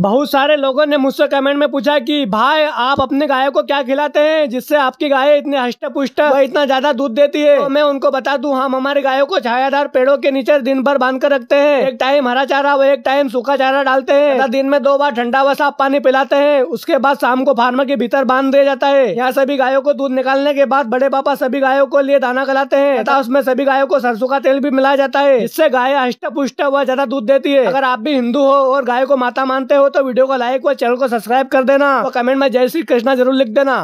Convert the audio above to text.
बहुत सारे लोगों ने मुझसे कमेंट में पूछा कि भाई आप अपने गाय को क्या खिलाते हैं जिससे आपकी गाय इतनी हष्ट पुष्ट इतना ज्यादा दूध देती है तो मैं उनको बता दूं हम हमारे गायों को छायादार पेड़ों के नीचे दिन भर बांध कर रखते हैं एक टाइम हरा चारा व एक टाइम सूखा चारा डालते हैं तथा दिन में दो बार ठंडा व साफ पानी पिलाते हैं उसके बाद शाम को फार्मा के भीतर बांध दिया जाता है यहाँ सभी गायों को दूध निकालने के बाद बड़े पापा सभी गायों को लिए दाना खिलाते हैं तथा उसमें सभी गायों को सरसों का तेल भी मिलाया जाता है इससे गाय हष्ट पुष्ट व ज्यादा दूध देती है अगर आप भी हिंदू हो और गाय को माता मानते हो हो तो वीडियो को लाइक और चैनल को सब्सक्राइब कर देना और कमेंट में जय श्री कृष्णा जरूर लिख देना